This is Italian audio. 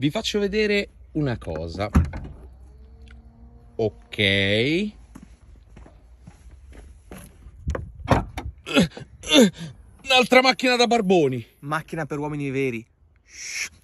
vi faccio vedere una cosa ok un'altra macchina da barboni macchina per uomini veri Shh.